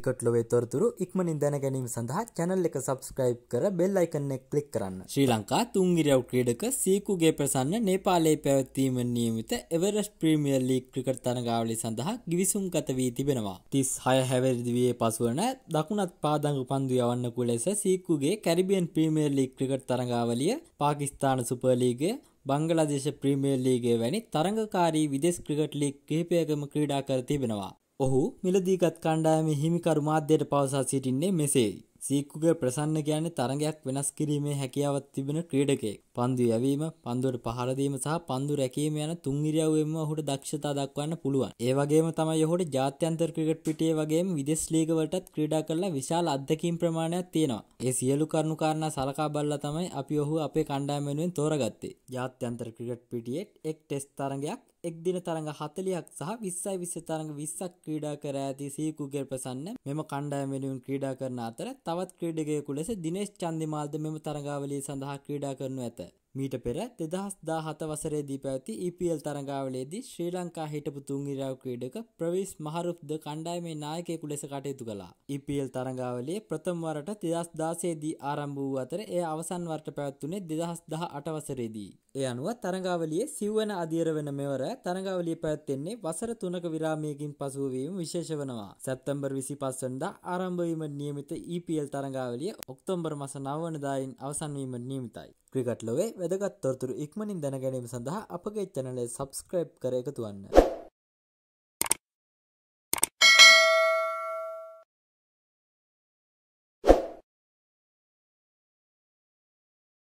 Cricket ලොවේ තොරතුරු ඉක්මනින් දැන ගැනීම සඳහා චැනල් එක සබස්ක්‍රයිබ් කර බෙල් අයිකන්නේ ක්ලික් කරන්න. ශ්‍රී ලංකා තුන්ගිරියව් ක්‍රීඩක සීකුගේ ප්‍රසන්න නේපාලයේ පැවැත්වීම නියමිත එවරස් ප්‍රීමියර් ලීග් ක්‍රිකට් තරගාවලිය සඳහා ගිවිසුම් ගත වී තිබෙනවා. 36 හැවිරිදිවේ පසුවන දකුණත් පාදංගු පන්දු යවන්නකු ලෙස සීකුගේ කැරිබියන් ප්‍රීමියර් ලීග් ක්‍රිකට් තරගාවලිය පාකිස්තාන සුපර් ලීගය බංගලාදේශ ප්‍රීමියර් ලීගය වැනි තරඟකාරී විදෙස් ක්‍රිකට් ලීග් කිහිපයකම ක්‍රීඩා කර තිබෙනවා. ඔහු මිලදීගත් කණ්ඩායමේ හිමිකරු මාධ්‍යයට පවසා සිටින්නේ මෙසේයි. සීක්කුගේ ප්‍රසන්න කියන්නේ තරඟයක් වෙනස් කිරීමේ හැකියාවක් තිබෙන ක්‍රීඩකයෙක්. පන්දු යැවීම, පන්දුවට පහර දීම සහ පන්දු රැකීම යන තුන් ඉරියව්වෙන්ම ඔහුට දක්ෂතා දක්වන්න පුළුවන්. ඒ වගේම තමයි ඔහුට ජාත්‍යන්තර ක්‍රිකට් පිටියේ වගේම විදේශ ලීගවලටත් ක්‍රීඩා කරලා විශාල අත්දැකීම් ප්‍රමාණයක් තියෙනවා. ඒ සියලු කරුණු කාරණා සලකා බලලා තමයි අපි ඔහු අපේ කණ්ඩායම වෙනුවෙන් තෝරගත්තේ. ජාත්‍යන්තර ක්‍රිකට් පිටියේ එක් ටෙස්ට් තරඟයක් එක් දින තරඟ 40ක් සහ 20යි 20 තරඟ 20ක් ක්‍රීඩා කර ඇති සීකුගේ ප්‍රසන්න මෙම කණ්ඩායම වෙනුවෙන් ක්‍රීඩා කරන අතර තවත් ක්‍රීඩකයෙකු ලෙස දිනේෂ් චන්දිමාල්ද මෙම තරඟාවලිය සඳහා ක්‍රීඩා කරනු ඇත. මීට පෙර 2017 වසරේදී පැවති EPL තරඟාවලියේදී ශ්‍රී ලංකා හිටපු තුන්ගිරව් ක්‍රීඩක ප්‍රවීස් මහරුප්ද කණ්ඩායමේ නායකයෙකු ලෙස කටයුතු කළා. EPL තරඟාවලියේ ප්‍රථම වරට 2016 දී ආරම්භ වූ අතර එය අවසන් වරට පැවැත්වුණේ 2018 වසරේදී. ඒ අනුව තරඟාවලියේ සිව්වන අදියර වෙන මෙවර තරඟාවලිය පැවැත්වෙන්නේ වසර 3ක විරාමයකින් පසුව වීම විශේෂ වෙනවා. සැප්තැම්බර් 25 වෙනිදා ආරම්භ වීම නියමිත EPL තරඟාවලිය ඔක්තෝබර් මාස 9 වෙනිදායින් අවසන් වීම නියමිතයි. ක්‍රිකට්ලොවේ වැදගත්තොරතුරු ඉක්මනින් දැනගැනීම සඳහා අපගේ චැනලේ සබස්ක්‍රයිබ් කර එකතුවන්න.